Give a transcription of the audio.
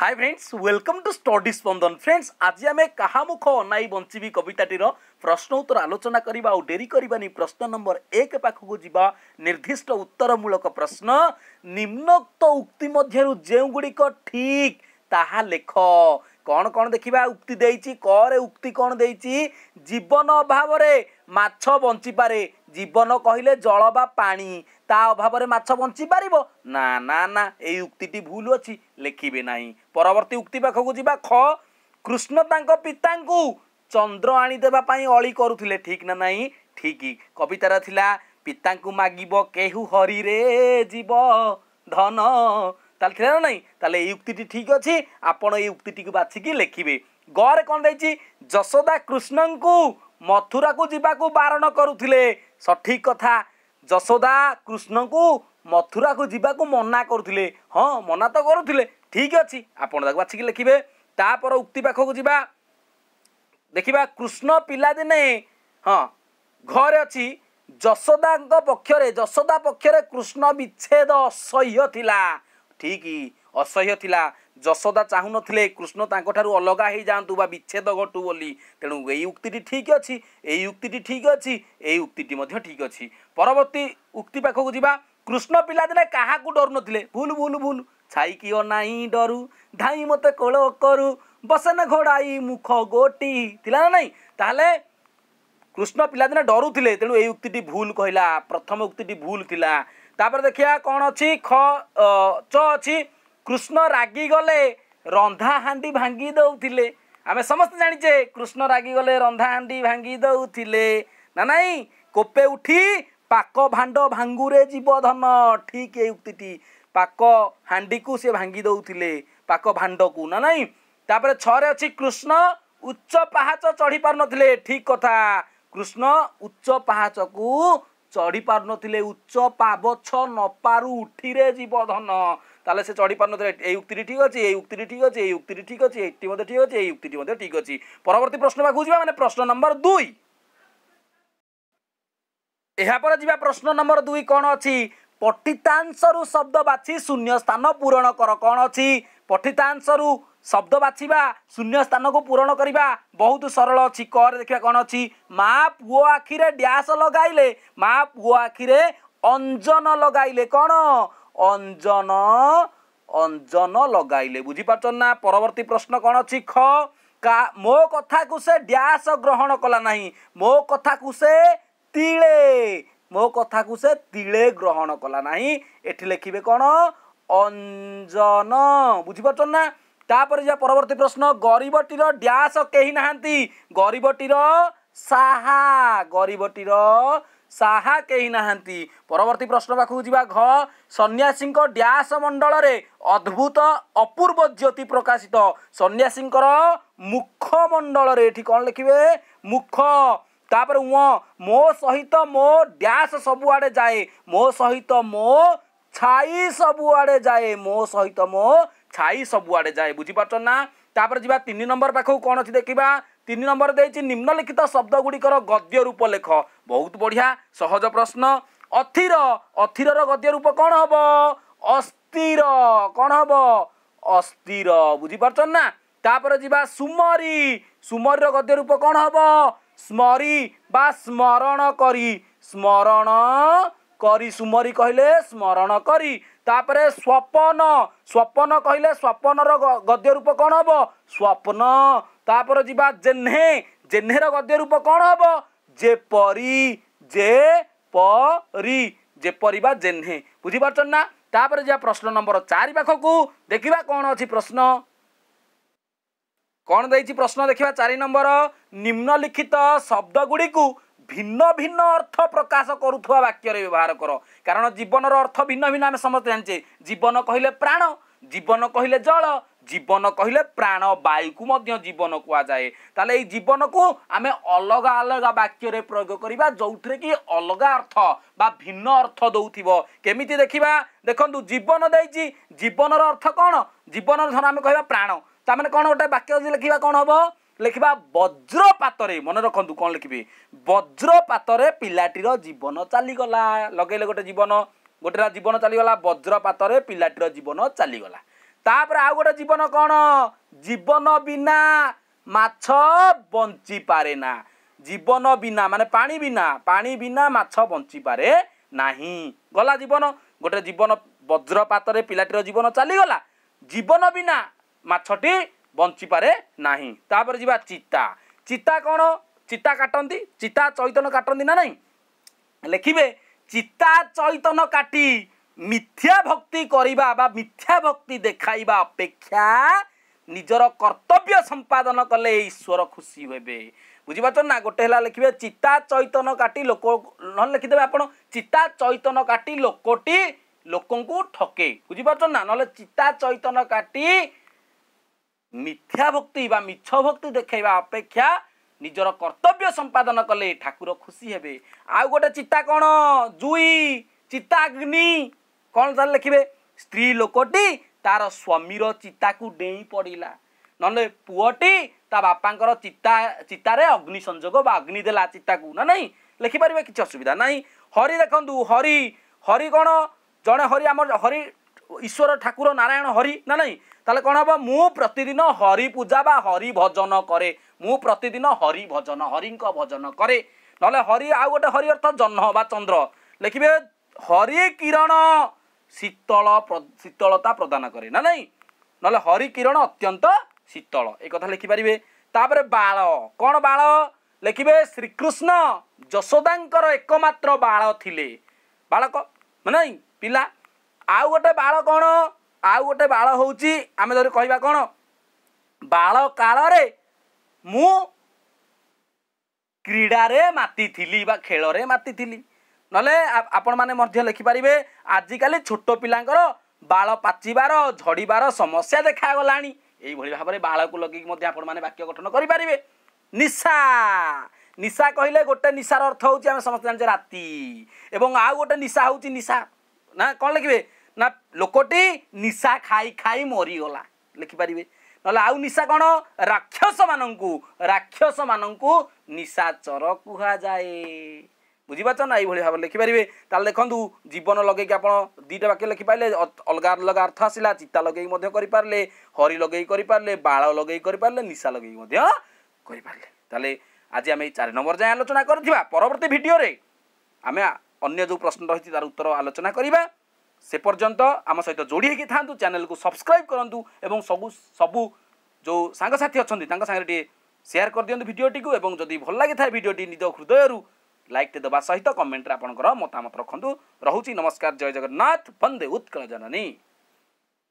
high friends welcome to study Spandan friends আজি আমি কাহা মুখ অনাই বঞ্চিবি কবিতাটির প্রশ্ন উত্তর আলোচনা করা আউ ডেরি করবানি প্রশ্ন নম্বর এক পাখক যা নির্দিষ্ট উত্তরমূলক প্রশ্ন নিম্নোক্ত উক্তি মধ্যে যেগুড়ি ঠিক তাহা লেখ କ'ଣ କ'ଣ ଦେଖିବା ଉକ୍ତି ଦେଇଛି କରେ ଉକ୍ତି କ'ଣ ଦେଇଛି ଜୀବନ ଅଭାବରେ ମାଛ ବଞ୍ଚିପାରେ ଜୀବନ କହିଲେ ଜଳ ବା ପାଣି ତା ଅଭାବରେ ମାଛ ବଞ୍ଚିପାରିବ ନା ନା ନା ଏଇ ଉକ୍ତିଟି ଭୁଲ ଅଛି ଲେଖିବେ ନାହିଁ ପରବର୍ତ୍ତୀ ଉକ୍ତି ପାଖକୁ ଯିବା ଖ କୃଷ୍ଣ ତାଙ୍କ ପିତାଙ୍କୁ ଚନ୍ଦ୍ର ଆଣିଦେବା ପାଇଁ ଅଳି କରୁଥିଲେ ଠିକ୍ ନା ନାହିଁ ଠିକ୍ କବିତାର ଥିଲା ପିତାଙ୍କୁ ମାଗିବ କେହୁ ହରିରେ ଯିବ ଧନ ତାହେଲେ ଥିଲା ନା ନାହିଁ ତାହେଲେ ଏଇ ଉକ୍ତିଟି ଠିକ୍ ଅଛି ଆପଣ ଏଇ ଉକ୍ତିଟିକୁ ବାଛିକି ଲେଖିବେ ଗରେ କ'ଣ ଦେଇଛି ଯଶୋଦା କୃଷ୍ଣଙ୍କୁ ମଥୁରାକୁ ଯିବାକୁ ବାରଣ କରୁଥିଲେ ସଠିକ୍ କଥା ଯଶୋଦା କୃଷ୍ଣଙ୍କୁ ମଥୁରାକୁ ଯିବାକୁ ମନା କରୁଥିଲେ ହଁ ମନା ତ କରୁଥିଲେ ଠିକ୍ ଅଛି ଆପଣ ତାକୁ ବାଛିକି ଲେଖିବେ ତା'ପରେ ଉକ୍ତି ପାଖକୁ ଯିବା ଦେଖିବା କୃଷ୍ଣ ପିଲାଦିନେ ହଁ ଘରେ ଅଛି ଯଶୋଦାଙ୍କ ପକ୍ଷରେ ଯଶୋଦା ପକ୍ଷରେ କୃଷ୍ଣ ବିଚ୍ଛେଦ ଅସହ୍ୟ ଥିଲା ଠିକ୍ ଅସହ୍ୟ ଥିଲା ଯଶୋଦା ଚାହୁଁନଥିଲେ କୃଷ୍ଣ ତାଙ୍କଠାରୁ ଅଲଗା ହେଇଯାଆନ୍ତୁ ବା ବିଚ୍ଛେଦ ଘଟୁ ବୋଲି ତେଣୁ ଏଇ ଉକ୍ତିଟି ଠିକ୍ ଅଛି ଏଇ ଉକ୍ତିଟି ଠିକ୍ ଅଛି ଏଇ ଉକ୍ତିଟି ମଧ୍ୟ ଠିକ୍ ଅଛି ପରବର୍ତ୍ତୀ ଉକ୍ତି ପାଖକୁ ଯିବା କୃଷ୍ଣ ପିଲାଦିନେ କାହାକୁ ଡରୁନଥିଲେ ଭୁଲ ଭୁଲ ଭୁଲ ଛାଇକି ଅନାଇ ଡରୁ ଧାଇଁ ମୋତେ କୋଳ କରୁ ବସେନ ଘୋଡ଼ାଇ ମୁଖ ଗୋଟି ଥିଲା ନା ନାହିଁ ତାହେଲେ କୃଷ୍ଣ ପିଲାଦିନେ ଡରୁଥିଲେ ତେଣୁ ଏଇ ଉକ୍ତିଟି ଭୁଲ କହିଲା ପ୍ରଥମ ଉକ୍ତିଟି ଭୁଲ ଥିଲା ତାପରେ ଦେଖିବା କ'ଣ ଅଛି ଖ ଚ ଅଛି କୃଷ୍ଣ ରାଗିଗଲେ ରନ୍ଧା ହାଣ୍ଡି ଭାଙ୍ଗି ଦେଉଥିଲେ ଆମେ ସମସ୍ତେ ଜାଣିଛେ କୃଷ୍ଣ ରାଗିଗଲେ ରନ୍ଧା ହାଣ୍ଡି ଭାଙ୍ଗି ଦେଉଥିଲେ ନା ନାଇଁ କୋପେ ଉଠି ପାକ ଭାଣ୍ଡ ଭାଙ୍ଗୁରେ ଯିବ ଧନ ଠିକ୍ ଏ ଉକ୍ତିଟି ପାକ ହାଣ୍ଡିକୁ ସେ ଭାଙ୍ଗି ଦେଉଥିଲେ ପାକ ଭାଣ୍ଡକୁ ନା ନାଇଁ ତାପରେ ଛଅରେ ଅଛି କୃଷ୍ଣ ଉଚ୍ଚ ପାହାଚ ଚଢ଼ିପାରୁନଥିଲେ ଠିକ୍ କଥା କୃଷ୍ଣ ଉଚ୍ଚ ପାହାଚକୁ ଚଢ଼ି ପାରୁନଥିଲେ ଉଚ୍ଚ ପାବଛ ନ ପାରୁ ଉଠିରେ ଯିବ ଧନ ତାହେଲେ ସେ ଚଢ଼ି ପାରୁନଥିଲେ ଏଇ ଉକ୍ତିଟି ଠିକ ଅଛି ଏଇ ଉକ୍ତିଟି ଠିକ ଅଛି ଏଇ ଉକ୍ତିଟି ଠିକ ଅଛି ଏଇଟି ମଧ୍ୟ ଠିକ ଅଛି ଏଇ ଉକ୍ତିଟି ମଧ୍ୟ ଠିକ ଅଛି ପରବର୍ତ୍ତୀ ପ୍ରଶ୍ନ ପାଖକୁ ଯିବା ମାନେ ପ୍ରଶ୍ନ ନମ୍ବର ଦୁଇ ଏହାପରେ ଯିବା ପ୍ରଶ୍ନ ନମ୍ବର ଦୁଇ କ'ଣ ଅଛି ପଠିତାଂଶରୁ ଶବ୍ଦ ବାଛି ଶୂନ୍ୟ ସ୍ଥାନ ପୂରଣ କର କ'ଣ ଅଛି ପଠିତାଂଶରୁ ଶବ୍ଦ ବାଛିବା ଶୂନ୍ୟ ସ୍ଥାନକୁ ପୂରଣ କରିବା ବହୁତ ସରଳ ଅଛି କରେ ଦେଖିବା କ'ଣ ଅଛି ମା' ପୁଅ ଆଖିରେ ଡ୍ୟାସ ଲଗାଇଲେ ମା' ପୁଅ ଆଖିରେ ଅଞ୍ଜନ ଲଗାଇଲେ କ'ଣ ଅଞ୍ଜନ ଅଞ୍ଜନ ଲଗାଇଲେ ବୁଝିପାରୁଛନ୍ତି ନା ପରବର୍ତ୍ତୀ ପ୍ରଶ୍ନ କ'ଣ ଅଛି ଖ କା ମୋ କଥାକୁ ସେ ଡ୍ୟାସ ଗ୍ରହଣ କଲା ନାହିଁ ମୋ କଥାକୁ ସେ ତିଳେ ମୋ କଥାକୁ ସେ ତିଳେ ଗ୍ରହଣ କଲା ନାହିଁ ଏଠି ଲେଖିବେ କ'ଣ ଅଞ୍ଜନ ବୁଝିପାରୁଛନ୍ତି ନା ତାପରେ ଯିବା ପରବର୍ତ୍ତୀ ପ୍ରଶ୍ନ ଗରିବଟିର ଡ୍ୟାସ କେହି ନାହାନ୍ତି ଗରିବଟିର ସାହା ଗରିବଟିର ସାହା କେହି ନାହାନ୍ତି ପରବର୍ତ୍ତୀ ପ୍ରଶ୍ନ ପାଖକୁ ଯିବା ଘ ସନ୍ନ୍ୟାସୀଙ୍କ ଡ୍ୟାସ ମଣ୍ଡଳରେ ଅଦ୍ଭୁତ ଅପୂର୍ବ ଜ୍ୟୋତି ପ୍ରକାଶିତ ସନ୍ନ୍ୟାସୀଙ୍କର ମୁଖମଣ୍ଡଳରେ ଏଠି କ'ଣ ଲେଖିବେ ମୁଖ ତାପରେ ଉଁ ମୋ ସହିତ ମୋ ଡ୍ୟାସ ସବୁଆଡ଼େ ଯାଏ ମୋ ସହିତ ମୋ ଛାଇ ସବୁଆଡ଼େ ଯାଏ ମୋ ସହିତ ମୋ ଛାଇ ସବୁଆଡ଼େ ଯାଏ ବୁଝିପାରୁଛ ନା ତାପରେ ଯିବା ତିନି ନମ୍ବର ପାଖକୁ କ'ଣ ଅଛି ଦେଖିବା ତିନି ନମ୍ବର ଦେଇଛି ନିମ୍ନଲିଖିତ ଶବ୍ଦ ଗୁଡ଼ିକର ଗଦ୍ୟ ରୂପ ଲେଖ ବହୁତ ବଢ଼ିଆ ସହଜ ପ୍ରଶ୍ନ ଅଥିର ଅଥିରର ଗଦ୍ୟ ରୂପ କ'ଣ ହବ ଅସ୍ଥିର କ'ଣ ହବ ଅସ୍ଥିର ବୁଝିପାରୁଛ ନା ତାପରେ ଯିବା ସୁମରୀ ସୁମରୀର ଗଦ୍ୟ ରୂପ କ'ଣ ହବ ସ୍ମରି ବା ସ୍ମରଣ କରି ସ୍ମରଣ କରି ସୁମରୀ କହିଲେ ସ୍ମରଣ କରି ତାପରେ ସ୍ୱପନ ସ୍ୱପନ କହିଲେ ସ୍ୱପନର ଗଦ୍ୟ ରୂପ କ'ଣ ହବ ସ୍ୱପ୍ନ ତାପରେ ଯିବା ଜେହ୍ନେ ଜେହ୍ନେର ଗଦ୍ୟ ରୂପ କ'ଣ ହବ ଯେପରି ଯେପରି ଯେପରି ବା ଜେହ୍ନେ ବୁଝିପାରୁଛନ୍ତି ନା ତାପରେ ଯିବା ପ୍ରଶ୍ନ ନମ୍ବର ଚାରି ପାଖକୁ ଦେଖିବା କ'ଣ ଅଛି ପ୍ରଶ୍ନ କ'ଣ ଦେଇଛି ପ୍ରଶ୍ନ ଦେଖିବା ଚାରି ନମ୍ବର ନିମ୍ନଲିଖିତ ଶବ୍ଦ ଗୁଡ଼ିକୁ ভিন্ন ভিন্ন অর্থ প্রকাশ করুথা বাক্যরে ব্যবহার কর কারণ জীবনর অর্থ ভিন্ন ভিন্ন আমি সমস্ত জানিছে জীবন কহিলে প্রাণ জীবন কহিলে জল জীবন কহিলে প্রাণ বায়ুকু মধ্য জীবন কুযায়ে তাহলে এই জীবনকু আমি অলগা অলগা বাক্যরে প্রয়োগ করা যে কি অলগা অর্থ বা ভিন্ন অর্থ দৌথিব কেমিতি দেখিবা দেখন্তু জীবন দেইছি জীবনর অর্থ কোন জীবনর ধর আমি কহিবা প্রাণ তার মানে কোন গোটে বাক্য যদি লেখিবা কোন হব ଲେଖିବା ବଜ୍ରପାତରେ ମନେ ରଖନ୍ତୁ କ'ଣ ଲେଖିବେ ବଜ୍ରପାତରେ ପିଲାଟିର ଜୀବନ ଚାଲିଗଲା ଲଗେଇଲେ ଗୋଟେ ଜୀବନ ଗୋଟେଟା ଜୀବନ ଚାଲିଗଲା ବଜ୍ରପାତରେ ପିଲାଟିର ଜୀବନ ଚାଲିଗଲା ତାପରେ ଆଉ ଗୋଟେ ଜୀବନ କ'ଣ ଜୀବନ ବିନା ମାଛ ବଞ୍ଚିପାରେ ନା ଜୀବନ ବିନା ମାନେ ପାଣି ବିନା ପାଣି ବିନା ମାଛ ବଞ୍ଚିପାରେ ନାହିଁ ଗଲା ଜୀବନ ଗୋଟେ ଜୀବନ ବଜ୍ରପାତରେ ପିଲାଟିର ଜୀବନ ଚାଲିଗଲା ଜୀବନ ବିନା ମାଛଟି ବଞ୍ଚିପାରେ ନାହିଁ ତାପରେ ଯିବା ଚିତା ଚିତା କ'ଣ ଚିତା କାଟନ୍ତି ଚିତା ଚୈତନ କାଟନ୍ତି ନା ନାହିଁ ଲେଖିବେ ଚିତା ଚୈତନ କାଟି ମିଥ୍ୟା ଭକ୍ତି କରିବା ବା ମିଥ୍ୟା ଭକ୍ତି ଦେଖାଇବା ଅପେକ୍ଷା ନିଜର କର୍ତ୍ତବ୍ୟ ସମ୍ପାଦନ କଲେ ଈଶ୍ୱର ଖୁସି ହେବେ ବୁଝିପାରୁଛନ୍ତି ନା ଗୋଟେ ହେଲା ଲେଖିବେ ଚିତା ଚୈତନ କାଟି ଲୋକ ନହେଲେ ଲେଖିଦେବେ ଆପଣ ଚିତା ଚୈତନ କାଟି ଲୋକଟି ଲୋକଙ୍କୁ ଠକେ ବୁଝିପାରୁଛନ୍ତି ନା ନହେଲେ ଚିତା ଚୈତନ କାଟି মিথ্যা ভক্তি বা মিছ ভক্তি দেখাইবা অপেক্ষা ନିଜର କର୍ତ୍ତବ୍ୟ ସମ୍ପାଦନ କଲେ ଠାକୁର ଖୁସି ହେବେ ଆଉ ଗୋଟେ ଚିତା କ'ଣ ଜୁଇ ଚିତା ଅଗ୍ନି କ'ଣ ତାହେଲେ ଲେଖିବେ ସ୍ତ୍ରୀ ଲୋକଟି ତାର ସ୍ୱାମୀର ଚିତାକୁ ଡେଇଁ ପଡ଼ିଲା ନହେଲେ ପୁଅଟି ତା ବାପାଙ୍କର ଚିତା ଚିତାରେ ଅଗ୍ନି ସଂଯୋଗ ବା ଅଗ୍ନି ଦେଲା ଚିତାକୁ ନା ନାହିଁ ଲେଖିପାରିବେ କିଛି ଅସୁବିଧା ନାହିଁ ହରି ଦେଖନ୍ତୁ ହରି ହରି କ'ଣ ଜଣେ ହରି ଆମର ହରି ঈশ্বৰ ঠাকুৰ নাৰায়ণ হৰি নে নাই তালে কণ হ'ব মোৰ প্ৰতিদিন হৰি পূজা বা হৰি ভজন কৰে মোৰ প্ৰতিদিন হৰি ভজন হৰিক ভজন কৰে নহ'লে হৰি আৰু গোটেই হৰি অৰ্থ জহ্ন বা চন্দ্ৰ লিখিব হৰি কিৰণ শীতল শীতলতা প্ৰদান কৰে নে নাই নহ'লে হৰি কিৰণ অত্যন্ত শীতল এই কথা লিখিপাৰিব তাৰপৰা বাল কণ বাল লিখিব শ্ৰীকৃষ্ণ যশোদাৰ একমাত্ৰ বাল বালক মানে পিলা ଆଉ ଗୋଟେ ବାଳ କ'ଣ ଆଉ ଗୋଟେ ବାଳ ହେଉଛି ଆମେ ଧର କହିବା କ'ଣ ବାଳ କାଳରେ ମୁଁ କ୍ରୀଡ଼ାରେ ମାତିଥିଲି ବା ଖେଳରେ ମାତିଥିଲି ନହେଲେ ଆପଣମାନେ ମଧ୍ୟ ଲେଖିପାରିବେ ଆଜିକାଲି ଛୋଟ ପିଲାଙ୍କର ବାଳ ପାଚିବାର ଝଡ଼ିବାର ସମସ୍ୟା ଦେଖାଗଲାଣି ଏଇଭଳି ଭାବରେ ବାଳକୁ ଲଗେଇକି ମଧ୍ୟ ଆପଣମାନେ ବାକ୍ୟ ଗଠନ କରିପାରିବେ ନିଶା ନିଶା କହିଲେ ଗୋଟେ ନିଶାର ଅର୍ଥ ହେଉଛି ଆମେ ସମସ୍ତେ ଜାଣିଛେ ରାତି ଏବଂ ଆଉ ଗୋଟେ ନିଶା ହେଉଛି ନିଶା ନା କ'ଣ ଲେଖିବେ ନା ଲୋକଟି ନିଶା ଖାଇ ଖାଇ ମରିଗଲା ଲେଖିପାରିବେ ନହେଲେ ଆଉ ନିଶା କ'ଣ ରାକ୍ଷସମାନଙ୍କୁ ରାକ୍ଷସମାନଙ୍କୁ ନିଶାଚର କୁହାଯାଏ ବୁଝିପାରୁଛ ନା ଏଇଭଳି ଭାବରେ ଲେଖିପାରିବେ ତାହେଲେ ଦେଖନ୍ତୁ ଜୀବନ ଲଗେଇକି ଆପଣ ଦୁଇଟା ବାକ୍ୟ ଲେଖିପାରିଲେ ଅଲଗା ଅଲଗା ଅର୍ଥ ଆସିଲା ଚିତା ଲଗେଇକି ମଧ୍ୟ କରିପାରିଲେ ହରି ଲଗେଇ କରିପାରିଲେ ବାଳ ଲଗେଇ କରିପାରିଲେ ନିଶା ଲଗେଇକି ମଧ୍ୟ କରିପାରିଲେ ତାହେଲେ ଆଜି ଆମେ ଏଇ ଚାରି ନମ୍ବର ଯାଏଁ ଆଲୋଚନା କରିଥିବା ପରବର୍ତ୍ତୀ ଭିଡ଼ିଓରେ ଆମେ ଅନ୍ୟ ଯେଉଁ ପ୍ରଶ୍ନ ରହିଛି ତାର ଉତ୍ତର ଆଲୋଚନା କରିବା সে পর্যন্ত আম সহিত যোড়ি হয়ে থাকু চ্যানেলকে সবসক্রাইব করতু এবং সবু সবু যে সাংসাথী অনেক তাঙ্ক সাংরে টিকে সেয়ার করে দিও ভিডিওটি এবং যদি ভাল লাগি থাকে ভিডিওটি নিজ হৃদয়র লাইকটি দেওয়া সহ কমেন্টে আপনার মতামত রাখুন রহুচি নমস্কার জয় জগন্নাথ বন্দে উৎকল জননী